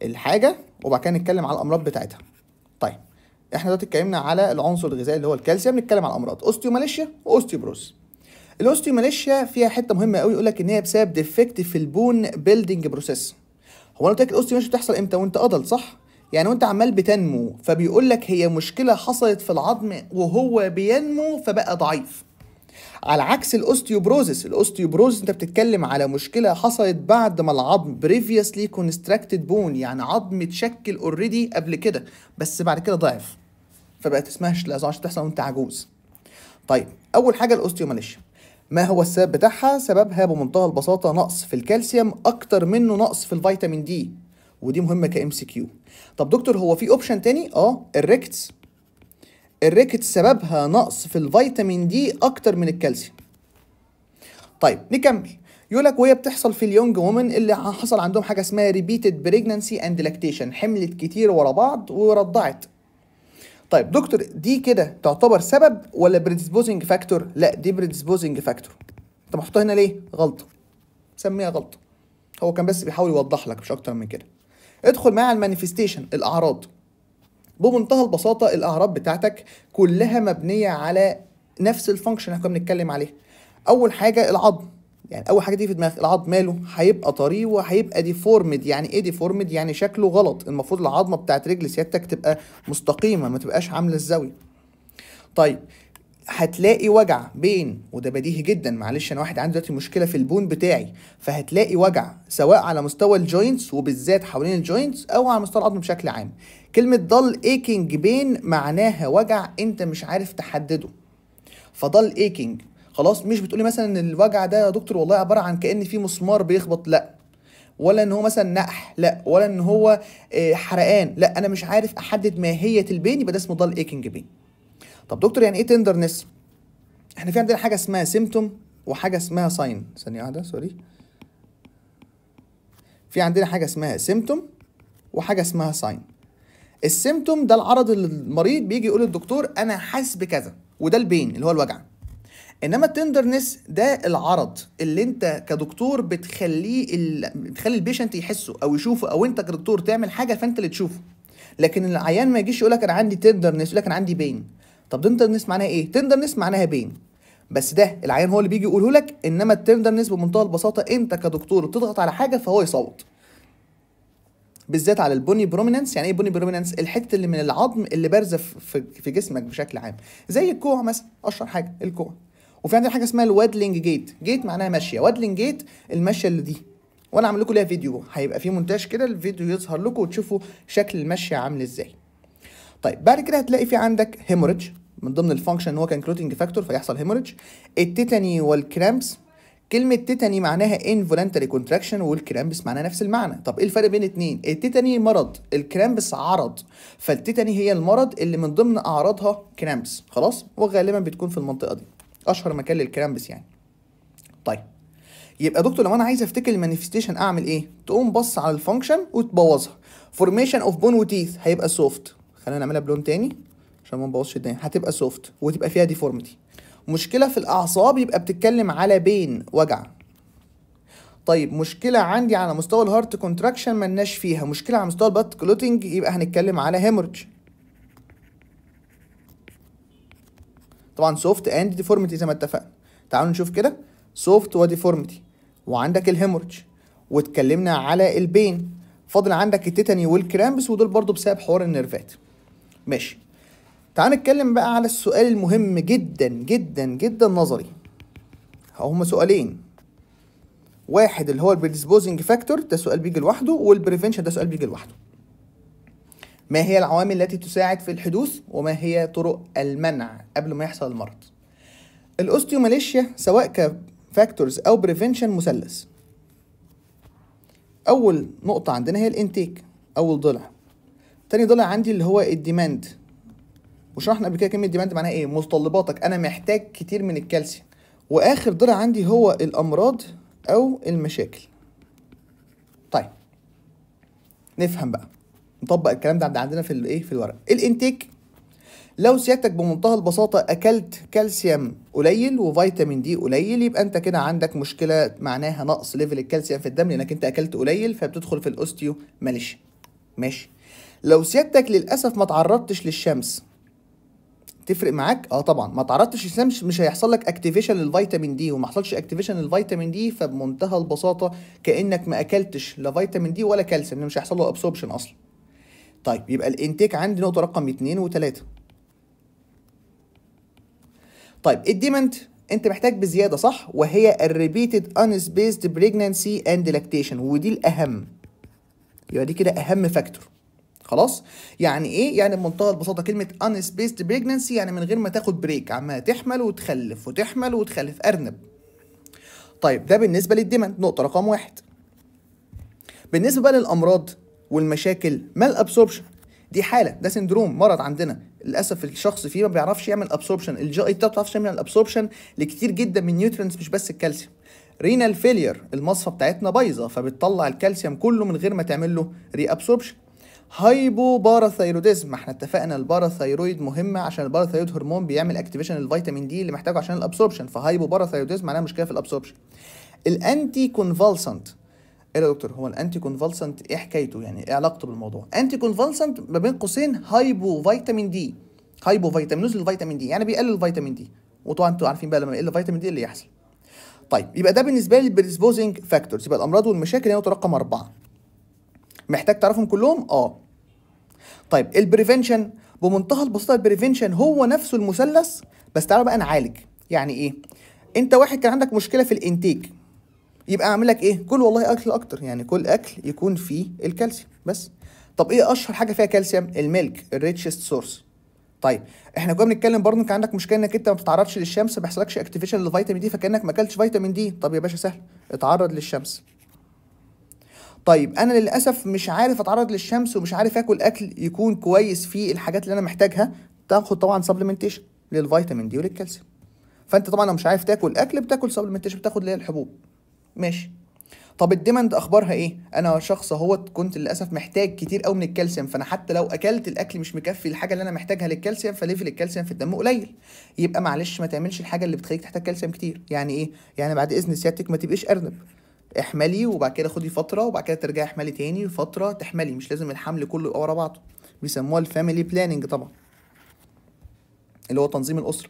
الحاجه وبعد كده نتكلم على الامراض بتاعتها طيب احنا دلوقتي اتكلمنا على العنصر الغذائي اللي هو الكالسيوم نتكلم على الامراض اوستيوماليشيا واوستيوبروس الاوستيوماليشيا فيها حته مهمه قوي يقول لك ان هي بسبب ديفكت في البون بيلدنج بروسيس هو انا قلت لك الاوستيوماليشيا بتحصل امتى وانت اضل صح يعني وانت عمال بتنمو فبيقول لك هي مشكله حصلت في العظم وهو بينمو فبقى ضعيف على عكس الاوستيوبروزس الاوستيوبروزس انت بتتكلم على مشكله حصلت بعد ما العظم بريفيوسلي كونستراكتد بون يعني عظم اتشكل اوريدي قبل كده بس بعد كده ضعف فبقت اسمها لا عشان تحصل وانت عجوز طيب اول حاجه الاوستيوماليشيا ما هو السبب بتاعها؟ سببها بمنتهى البساطة نقص في الكالسيوم أكتر منه نقص في الفيتامين دي ودي مهمة كام سي كيو طب دكتور هو في أوبشن تاني؟ أه الريكتس الريكتس سببها نقص في الفيتامين دي أكتر من الكالسيوم طيب نكمل يقول لك وهي بتحصل في اليونج وومن اللي حصل عندهم حاجه اسمها ريبيتد بريجنانسي اند لاكتيشن حملت كتير ورا بعض ورضعت طيب دكتور دي كده تعتبر سبب ولا بريدسبوزنج فاكتور لا دي بريدسبوزنج فاكتور انت محطوطه هنا ليه غلطه سميها غلطه هو كان بس بيحاول يوضح لك مش اكتر من كده ادخل معايا على المانيفستيشن الاعراض بمنتهى البساطه الاعراض بتاعتك كلها مبنيه على نفس الفانكشن اللي احنا كنا بنتكلم عليها اول حاجه العظم يعني اول حاجه دي في دماغك العظم ماله هيبقى طري وهيبقى ديفورمد يعني ايه ديفورمد يعني شكله غلط المفروض العظمه بتاعت رجل سيادتك تبقى مستقيمه ما تبقاش عامله الزاويه طيب هتلاقي وجع بين وده بديهي جدا معلش انا واحد عنده دلوقتي مشكله في البون بتاعي فهتلاقي وجع سواء على مستوى الجوينتس وبالذات حوالين الجوينتس او على مستوى العظم بشكل عام كلمه ضل ايكنج بين معناها وجع انت مش عارف تحدده فضل ايكنج خلاص مش بتقولي مثلا ان الوجع ده يا دكتور والله عباره عن كان في مسمار بيخبط لا ولا ان هو مثلا نقح لا ولا ان هو آه، حرقان لا انا مش عارف احدد ماهيه البين يبقى ده اسمه ضل ايكنج بين طب دكتور يعني ايه تندرنس احنا في عندنا حاجه اسمها سيمتوم وحاجه اسمها ساين ثانيه واحده سوري في عندنا حاجه اسمها سيمتوم وحاجه اسمها ساين السيمتوم ده العرض اللي المريض بيجي يقول للدكتور انا حاسس بكذا وده البين اللي هو الوجع انما التندرنس ده العرض اللي انت كدكتور بتخليه ال... بتخلي البيشنت يحسه او يشوفه او انت كدكتور تعمل حاجه فانت اللي تشوفه لكن العيان ما يجيش يقول لك انا عندي تندرنس يقول لك انا عندي بين طب تندرنس إيه؟ معناها ايه تندرنس معناها بين بس ده العيان هو اللي بيجي يقوله لك انما التندرنس بمنتهى البساطه انت كدكتور بتضغط على حاجه فهو يصوت بالذات على البوني بروميننس يعني ايه بوني بروميننس الحته اللي من العظم اللي بارزه في جسمك بشكل عام زي الكوع مثلا اشهر حاجه الكوع وفي عندنا حاجه اسمها الوادلينج جيت جيت معناها ماشيه وادلينج جيت المشيه اللي دي وانا عامل لكم ليها فيديو هيبقى في مونتاج كده الفيديو يظهر لكم وتشوفوا شكل المشيه عامل ازاي طيب بعد كده هتلاقي في عندك هيموريدج من ضمن الفانكشن ان هو كان كلوتنج فاكتور فيحصل هيموريدج التيتاني والكرامبس كلمة تيتاني معناها انفولنتري كونتراكشن والكرامبس معناها نفس المعنى، طب ايه الفرق بين الاتنين؟ التيتاني مرض، الكرامبس عرض، فالتيتاني هي المرض اللي من ضمن اعراضها كرامبس، خلاص؟ وغالبا بتكون في المنطقة دي. اشهر مكان للكرامبس يعني طيب يبقى دكتور لو انا عايز افتكر المانيفستيشن اعمل ايه تقوم بص على الفانكشن وتبوظها فورميشن اوف بون وتيث هيبقى سوفت خلينا نعملها بلون تاني عشان ما نبوظش الدنيا هتبقى سوفت وتبقى فيها ديفورميتي مشكله في الاعصاب يبقى بتتكلم على بين وجع طيب مشكله عندي على مستوى الهارت كونتراكشن مالناش فيها مشكله على مستوى البات كلوتنج يبقى هنتكلم على هيمورج طبعا سوفت اند ديفورميتي زي ما اتفقنا تعالوا نشوف كده سوفت وديفورميتي وعندك الهيمورج واتكلمنا على البين فاضل عندك التيتاني والكرامبس ودول برضو بسبب حوار النيرفات ماشي تعالوا نتكلم بقى على السؤال المهم جدا جدا جدا نظري هما سؤالين واحد اللي هو البريدسبوزنج فاكتور ده سؤال بيجي لوحده والبريفنشن ده سؤال بيجي لوحده ما هي العوامل التي تساعد في الحدوث وما هي طرق المنع قبل ما يحصل المرض الاوستيوماليشيا سواء كفاكتورز او بريفنشن مثلث اول نقطه عندنا هي الانتيك اول ضلع تاني ضلع عندي اللي هو الديماند وشرحنا قبل كده كلمه ديماند معناها ايه متطلباتك انا محتاج كتير من الكالسيوم واخر ضلع عندي هو الامراض او المشاكل طيب نفهم بقى نطبق الكلام ده عندنا في الايه في الورق الانتيك لو سيادتك بمنتهى البساطه اكلت كالسيوم قليل وفيتامين دي قليل يبقى انت كده عندك مشكله معناها نقص ليفل الكالسيوم في الدم لانك انت اكلت قليل فبتدخل في الاوستيو ماليش ماشي لو سيادتك للاسف ما تعرضتش للشمس تفرق معاك اه طبعا ما تعرضتش للشمس مش هيحصل لك اكتيفيشن للفيتامين دي وما حصلش اكتيفيشن للفيتامين دي فبمنتهى البساطه كانك ما اكلتش لا فيتامين دي ولا كالسيوم مش هيحصل له ابسوربشن اصلا طيب يبقى الانتيك عندي نقطه رقم 2 و3 طيب الديمنت انت محتاج بزياده صح وهي الريبيتد ان سبيسد بريجنانسي اند لاكتيشن ودي الاهم يبقى دي كده اهم فاكتور خلاص يعني ايه يعني بمنتهى البساطه كلمه ان سبيسد بريجنانسي يعني من غير ما تاخد بريك عماله تحمل وتخلف وتحمل وتخلف ارنب طيب ده بالنسبه للديمنت نقطه رقم واحد بالنسبه بقى للامراض والمشاكل مال ابسوربشن دي حاله ده سندروم مرض عندنا للاسف الشخص فيه ما بيعرفش يعمل ابسوربشن الجي اي ما بتعرفش يعمل ابسوربشن لكتير جدا من نيوترينز مش بس الكالسيوم رينال فيلير المصفى بتاعتنا بايظه فبتطلع الكالسيوم كله من غير ما تعمل له ري ابسوربشن هايبو باراثايروديزم احنا اتفقنا الباراثايرويد مهمه عشان الباراثايرويد هرمون بيعمل اكتيفيشن للفيتامين دي اللي محتاجه عشان الابسوربشن فهايبو باراثايروديزم معناها مشكله في الابسوربشن الانتي كونفالسنت ايه يا دكتور هو الانتي كونفالسنت ايه حكايته يعني ايه علاقته بالموضوع انتي كونفالسنت ما بين قوسين هايبو فيتامين دي هايبو فيتامين نزل الفيتامين دي يعني بيقلل الفيتامين دي وطبعا انتوا عارفين بقى لما يقل الفيتامين دي إيه اللي يحصل طيب يبقى ده بالنسبه لي البريسبوزنج فاكتورز يبقى الامراض والمشاكل هي يعني رقم أربعة محتاج تعرفهم كلهم اه طيب البريفنشن بمنتهى البساطه البريفنشن هو نفسه المثلث بس تعالى بقى نعالج يعني ايه انت واحد كان عندك مشكله في الانتيك يبقى اعمل لك ايه كل والله اكل اكتر يعني كل اكل يكون فيه الكالسيوم بس طب ايه اشهر حاجه فيها كالسيوم الميلك الريتشست سورس طيب احنا كنا بنتكلم برضه انك عندك مشكله انك انت ما بتتعرضش للشمس ما بيحصلكش اكتيفيشن للفيتامين دي فكانك ما اكلتش فيتامين دي طب يا باشا سهل اتعرض للشمس طيب انا للاسف مش عارف اتعرض للشمس ومش عارف اكل اكل يكون كويس فيه الحاجات اللي انا محتاجها تاخد طبعا سبلمنتيشن للفيتامين دي وللكالسيوم فانت طبعا لو مش عارف تاكل اكل بتاكل سبلمنتيشن بتاخد اللي هي الحبوب ماشي طب الديماند اخبارها ايه انا شخص اهوت كنت للاسف محتاج كتير قوي من الكالسيوم فانا حتى لو اكلت الاكل مش مكفي الحاجه اللي انا محتاجها للكالسيوم فليفل الكالسيوم في الدم قليل يبقى معلش ما تعملش الحاجه اللي بتخليك تحتاج كالسيوم كتير يعني ايه يعني بعد اذن سيادتك ما تبقيش ارنب احملي وبعد كده خدي فتره وبعد كده ترجعي احملي تاني فتره تحملي مش لازم الحمل كله يبقى ورا بعضه بيسموها الفاميلي بلاننج طبعا اللي هو تنظيم الاسره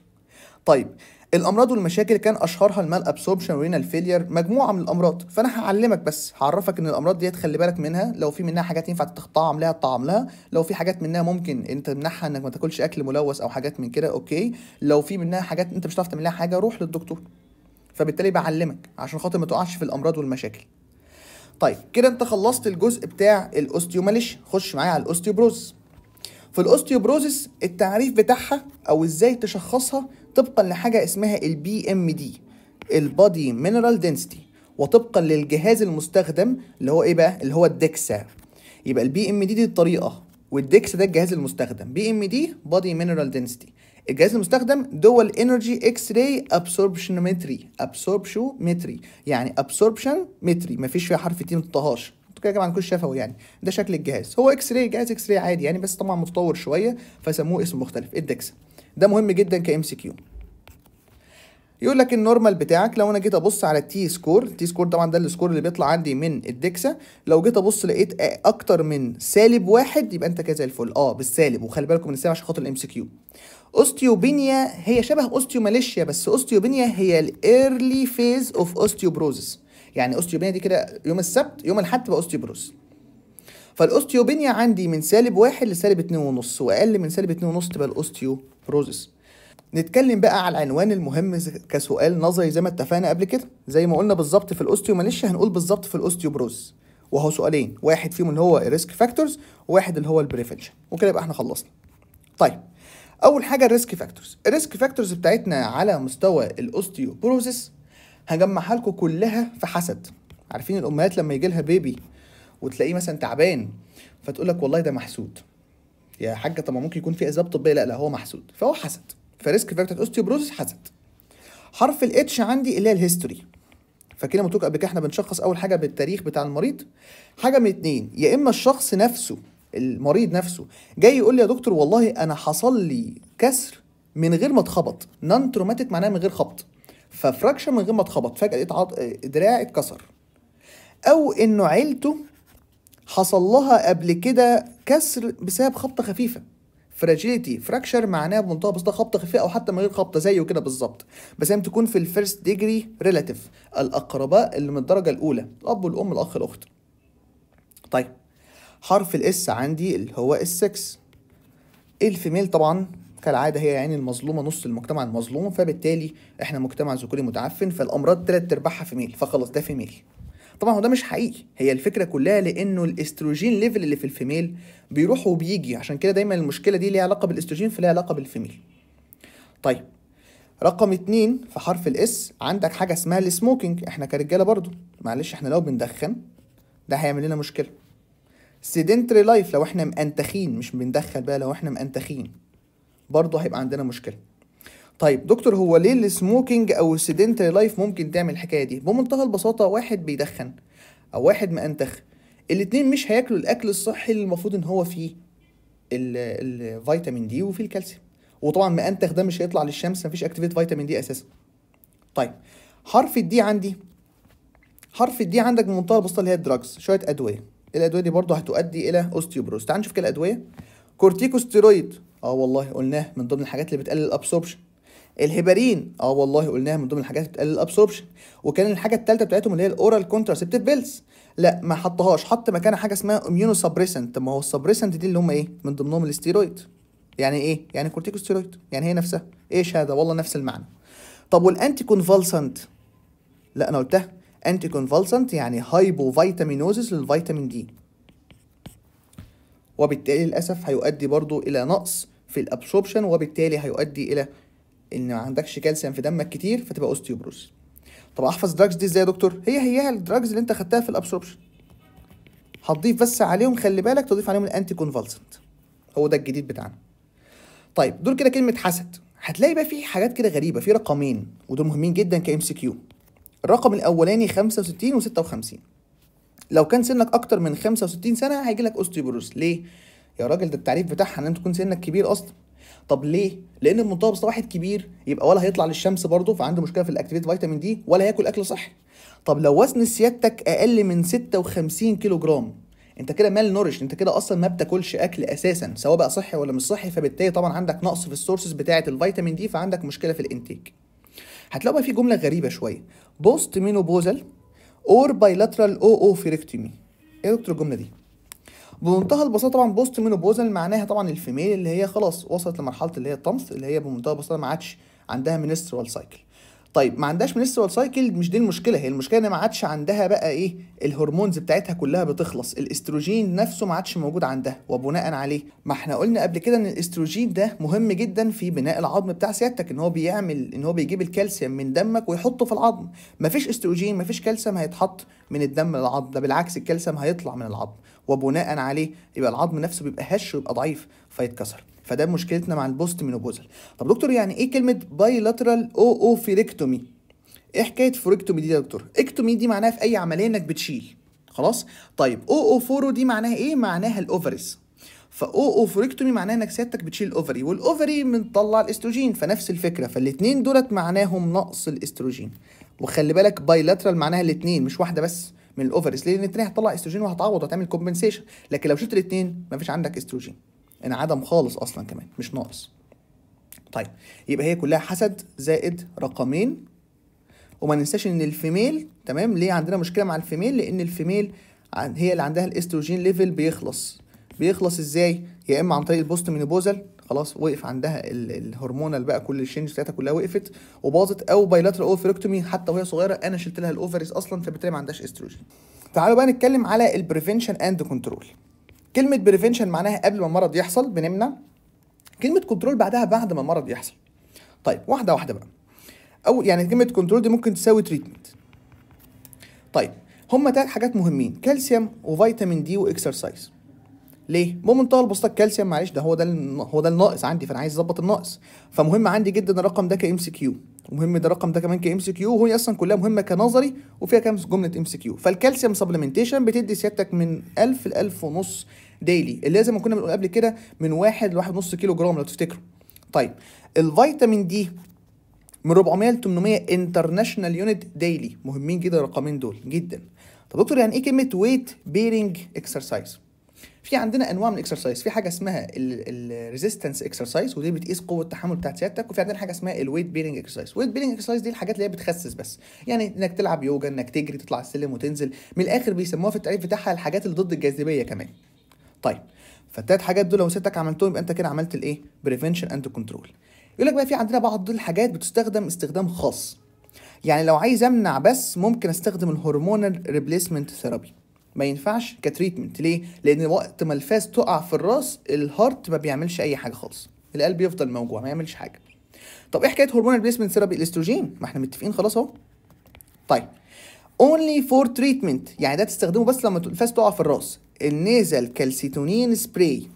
طيب الامراض والمشاكل كان اشهرها المال ابسوربشن ورينال فيلير مجموعه من الامراض فانا هعلمك بس هعرفك ان الامراض ديت خلي بالك منها لو في منها حاجات ينفع تتطعم لها تطعم لها لو في حاجات منها ممكن انت تمنعها انك ما تاكلش اكل ملوث او حاجات من كده اوكي لو في منها حاجات انت مش هتعرف تعمل لها حاجه روح للدكتور فبالتالي بعلمك عشان خاطر ما تقعش في الامراض والمشاكل طيب كده انت خلصت الجزء بتاع الاوستيوماليش خش معايا على الاوستيوبروز في الاوستيوبروزيس التعريف بتاعها او ازاي تشخصها طبقا لحاجه اسمها البي ام دي البادي مينرال دنسيتي وطبقا للجهاز المستخدم اللي هو ايه بقى اللي هو الدكسا يبقى البي ام دي دي الطريقه والدكسا ده الجهاز المستخدم بي ام دي بادي مينرال دنسيتي الجهاز المستخدم دول انرجي اكس راي ابسوربشن متري ابسوربشو متري يعني ابسوربشن متري مفيش فيها حرف تي ما تطهاش انتوا كده كده ما عندكوش شفوي يعني ده شكل الجهاز هو اكس راي جهاز اكس راي عادي يعني بس طبعا متطور شويه فسموه اسم مختلف الدكسا ده مهم جدا كام سي كيو يقول لك النورمال بتاعك لو انا جيت ابص على التي سكور التي سكور طبعا ده السكور اللي بيطلع عندي من الدكسا لو جيت ابص لقيت اكتر من سالب واحد يبقى انت كده زي الفل اه بالسالب وخلي بالكم من السالب عشان خاطر الام سي كيو اوستيوبينيا هي شبه اوستيوماليشيا بس اوستيوبينيا هي الايرلي فيز اوف اوستيوبروزس يعني اوستيوبينيا دي كده يوم السبت يوم الاحد تبقى اوستيوبروس فالاوستيوبينيا عندي من سالب واحد لسالب اتنين ونص واقل من سالب اتنين ونص تبقى الاوستيوبروزس نتكلم بقى على العنوان المهم كسؤال نظري زي ما اتفقنا قبل كده زي ما قلنا بالظبط في الاوستيو ماليش هنقول بالظبط في الاوستيوبروز وهو سؤالين واحد فيهم اللي هو الريسك فاكتورز وواحد اللي هو البريفنشن وكده يبقى احنا خلصنا طيب اول حاجه الريسك فاكتورز الريسك فاكتورز بتاعتنا على مستوى الاوستيوبروزس هجمعها لكم كلها في حسد عارفين الامهات لما يجي لها بيبي وتلاقيه مثلا تعبان فتقول لك والله ده محسود يا حاجه طب ما ممكن يكون في اسباب طبيه لا لا هو محسود فهو حسد فريسك فاكتور اوستيوبروزس حسد حرف الاتش عندي اللي هي الهيستوري فكده متوك قبل كده احنا بنشخص اول حاجه بالتاريخ بتاع المريض حاجه من اتنين يا اما الشخص نفسه المريض نفسه جاي يقول لي يا دكتور والله انا حصل لي كسر من غير ما اتخبط نان تروماتيك معناها من غير خبط ففراكشر من غير ما اتخبط فجاه لقيت عض... دراعي اتكسر او انه عيلته حصل لها قبل كده كسر بسبب خبطه خفيفه فراجيليتي فراكشر معناه بمنتهى البساطه خبطه خفيفه او حتى من غير خبطه زيه كده بالظبط بس هي تكون في الفيرست ديجري ريلاتيف الاقرباء اللي من الدرجه الاولى الاب والام الاخ الاخت طيب حرف الاس عندي اللي هو 6 الفيميل طبعا كالعاده هي يعني المظلومه نص المجتمع المظلوم فبالتالي احنا مجتمع ذكوري متعفن فالامراض ثلاث ارباعها في ميل فخلاص ده في ميل طبعا هو ده مش حقيقي هي الفكره كلها لانه الاستروجين ليفل اللي في الفيميل بيروح وبيجي عشان كده دايما المشكله دي ليها علاقه بالاستروجين فليها علاقه بالفيميل طيب رقم اتنين في حرف الاس عندك حاجه اسمها السموكينج احنا كرجاله برضو معلش احنا لو بندخن ده هيعمل لنا مشكله سيدنتري لايف لو احنا مأنتخين مش بندخل بقى لو احنا مأنتخين برضه هيبقى عندنا مشكله طيب دكتور هو ليه السموكينج او السيدنتري لايف ممكن تعمل الحكايه دي بمنتهى البساطه واحد بيدخن او واحد مأنتخ الاثنين مش هياكلوا الاكل الصحي اللي المفروض ان هو فيه الفيتامين دي وفيه الكالسيوم وطبعا مأنتخ ده مش هيطلع للشمس مفيش اكتيفيت فيتامين دي اساسا طيب حرف الدي عندي حرف الدي عندك بمنتهى البساطه اللي هي الدراجز شويه ادويه الادويه دي برضه هتؤدي الى اوستيوبروز تعال نشوف كده الادويه كورتيكوستيرويد اه والله قلناه من ضمن الحاجات اللي بتقلل الابسوربشن الهيبارين اه والله قلناها من ضمن الحاجات بتقلل الابسوربشن وكان الحاجه الثالثه بتاعتهم اللي هي الاورال كونتراسبتيف بيلز لا ما حطهاش حط مكانها حاجه اسمها اميونو سبريسنت ما هو السبريسنت دي اللي هم ايه من ضمنهم الاستيرويد يعني ايه يعني كورتيكوستيرويد يعني هي نفسها ايش هذا والله نفس المعنى طب والانتي كونفالسنت لا انا قلتها انتي كونفالسنت يعني هايبو فيتامينوزس للفيتامين دي وبالتالي للاسف هيؤدي برضو الى نقص في الابسوربشن وبالتالي هيؤدي الى ان ما عندكش كالسيوم في دمك كتير فتبقى اوستيوبروس طب احفظ الدراجز دي ازاي يا دكتور هي هي الدراجز اللي انت خدتها في الابسوربشن هتضيف بس عليهم خلي بالك تضيف عليهم الانتي كونفالسنت هو ده الجديد بتاعنا طيب دول كده كلمه حسد هتلاقي بقى في حاجات كده غريبه في رقمين ودول مهمين جدا كام سي كيو الرقم الاولاني 65 و56 لو كان سنك اكتر من 65 سنه هيجي لك اوستيوبروس ليه يا راجل ده التعريف بتاعها ان انت تكون سنك كبير اصلا طب ليه؟ لان المتوسط واحد كبير يبقى ولا هيطلع للشمس برضه فعنده مشكله في الاكتيفيت فيتامين دي ولا هياكل اكل صحي. طب لو وزن سيادتك اقل من 56 كيلو جرام انت كده مال نورش انت كده اصلا ما بتاكلش اكل اساسا سواء بقى صحي ولا مش صحي فبالتالي طبعا عندك نقص في السورسز بتاعه الفيتامين دي فعندك مشكله في الانتيك. هتلاقوا بقى في جمله غريبه شويه بوست مينوبوزال اور بايلاترال او او فيركتومي ايه دكتور الجمله دي؟ بمنتهى البساطه طبعا بوست مينوبوزال معناها طبعا الفيميل اللي هي خلاص وصلت لمرحله اللي هي الطمث اللي هي بمنتهى البساطه ما عادش عندها منسترال سايكل طيب ما عندهاش منستوال سايكل مش دي المشكله هي المشكله ان ما عادش عندها بقى ايه الهرمونز بتاعتها كلها بتخلص الاستروجين نفسه ما عادش موجود عندها وبناء عليه ما احنا قلنا قبل كده ان الاستروجين ده مهم جدا في بناء العظم بتاع سيادتك ان هو بيعمل ان هو بيجيب الكالسيوم من دمك ويحطه في العظم ما فيش استروجين ما فيش كالسيوم هيتحط من الدم للعظم ده بالعكس الكالسيوم هيطلع من العظم وبناء عليه يبقى العظم نفسه بيبقى هش ويبقى ضعيف فيتكسر فده مشكلتنا مع البوست مينوبوزال طب دكتور يعني ايه كلمه بايلاترال او او فيريكتومي ايه حكايه فيريكتومي دي يا دكتور اكتومي دي معناها في اي عمليه انك بتشيل خلاص طيب او او فورو دي معناها ايه معناها الاوفرز فاو او فوريكتومي معناها انك سيادتك بتشيل الاوفري والاوفري بنطلع الاستروجين فنفس الفكره فالاثنين دولت معناهم نقص الاستروجين وخلي بالك بايلاترال معناها الاثنين مش واحده بس من الاوفريز ليه؟ لان الاثنين هتطلع استروجين وهتعوض وهتعمل كومبنسيشن لكن لو شلت الاثنين مفيش عندك استروجين انعدم خالص اصلا كمان مش ناقص طيب يبقى هي كلها حسد زائد رقمين وما ننساش ان الفيميل تمام ليه عندنا مشكله مع الفيميل لان الفيميل هي اللي عندها الاستروجين ليفل بيخلص بيخلص ازاي يا اما عن طريق البوست مينوبوزال خلاص وقف عندها الهرمونال بقى كل الشينج بتاعتها كلها وقفت وباظت او بايلاترال اوفركتومي حتى وهي صغيره انا شلت لها الاوفريز اصلا فبالتالي ما عندهاش استروجين تعالوا بقى نتكلم على البريفنشن اند كنترول كلمه بريفنشن معناها قبل ما المرض يحصل بنمنع كلمه كنترول بعدها بعد ما المرض يحصل طيب واحده واحده بقى او يعني كلمه كنترول دي ممكن تساوي تريتمنت طيب هما تلات حاجات مهمين كالسيوم وفيتامين دي واكسرسايز ليه بمنتهى البساطه الكالسيوم معلش ده هو ده هو ده الناقص عندي فانا عايز اظبط الناقص فمهم عندي جدا الرقم ده كام سي كيو ومهم ده الرقم ده كمان كام سي كيو وهي اصلا كلها مهمه كنظري وفيها كام جمله ام سي كيو فالكالسيوم سبلمنتيشن بتدي سيادتك من 1000 ل 1000 ونص ديلي اللي ما كنا بنقول قبل كده من 1 ل 1.5 كيلو جرام لو تفتكروا طيب الفيتامين دي من 400 ل 800 انترناشونال يونت ديلي مهمين جدا الرقمين دول جدا طب دكتور يعني ايه كلمه ويت بيرنج اكسرسايز في عندنا انواع من الاكسرسايز في حاجه اسمها الريزيستنس اكسرسايز ودي بتقيس قوه التحمل بتاعت سيادتك وفي عندنا حاجه اسمها الويت بيرنج اكسرسايز الويت بيرنج اكسرسايز دي الحاجات اللي هي بتخسس بس يعني انك تلعب يوجا انك تجري تطلع السلم وتنزل من الاخر بيسموها في التعريف بتاعها الحاجات اللي ضد الجاذبيه كمان طيب فالتلات حاجات دول لو سيادتك عملتهم يبقى انت كده عملت الايه؟ بريفنشن اند كنترول. يقول لك بقى في عندنا بعض الحاجات بتستخدم استخدام خاص. يعني لو عايز امنع بس ممكن استخدم الهرمونال ريبليسمنت ثيرابي. ما ينفعش كتريتمنت ليه؟ لان وقت ما الفاس تقع في الراس الهارت ما بيعملش اي حاجه خالص. القلب يفضل موجوع ما يعملش حاجه. طب ايه حكايه هرمونال ريبليسمنت ثيرابي؟ الاستروجين ما احنا متفقين خلاص اهو. طيب اونلي فور تريتمنت يعني ده تستخدمه بس لما الفاس تقع في الراس النيزل كالسيتونين سبراي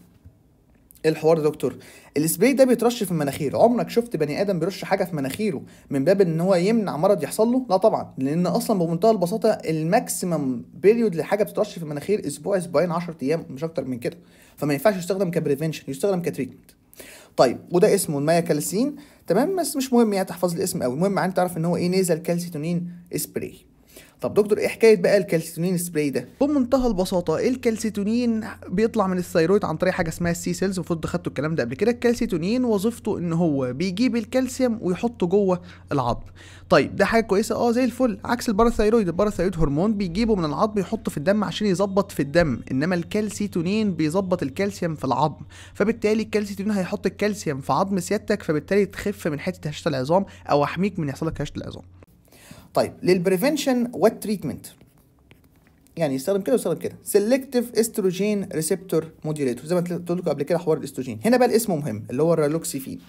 إيه الحوار دكتور السبراي ده بيترش في المناخير عمرك شفت بني ادم بيرش حاجه في مناخيره من باب ان هو يمنع مرض يحصل له لا طبعا لان اصلا بمنتهى البساطه الماكسيمم بيريود لحاجه بتترش في المناخير اسبوع اسبوعين 10 ايام مش اكتر من كده فما ينفعش يستخدم كبريفنشن يستخدم كتريتمنت طيب وده اسمه المايا كالسين تمام بس مش مهم يعني تحفظ الاسم قوي المهم يعني تعرف ان هو ايه نيزل كالسيتونين سبراي طب دكتور ايه حكايه بقى الكالسيتونين سبراي ده بمنتهى البساطه الكالسيتونين بيطلع من الثيرويد عن طريق حاجه اسمها السي سيلز المفروض خدتوا الكلام ده قبل كده الكالسيتونين وظيفته ان هو بيجيب الكالسيوم ويحطه جوه العظم طيب ده حاجه كويسه اه زي الفل عكس الباراثايرويد الباراثايرويد هرمون بيجيبه من العظم يحطه في الدم عشان يظبط في الدم انما الكالسيتونين بيظبط الكالسيوم في العظم فبالتالي الكالسيتونين هيحط الكالسيوم في عظم سيادتك فبالتالي تخف من حته هشاشه العظام او احميك من يحصل لك هشاشه العظام طيب للبريفنشن والتريتمنت يعني يستخدم كده ويستخدم كده سيلكتيف استروجين ريسبتور موديوليتور زي ما قلت لكم قبل كده حوار الاستروجين هنا بقى الاسم مهم اللي هو الرالوكسيفين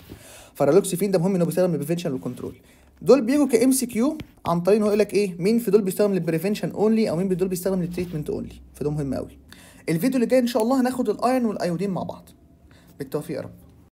فالرالوكسيفين ده مهم انه بيستخدم للبريفنشن والكنترول دول بيجوا كام سي كيو عن طريق ان هو يقول لك ايه مين في دول بيستخدم للبريفنشن اونلي او مين في دول بيستخدم للتريتمنت اونلي فده مهم قوي الفيديو اللي جاي ان شاء الله هناخد الايرون والايودين مع بعض بالتوفيق يا رب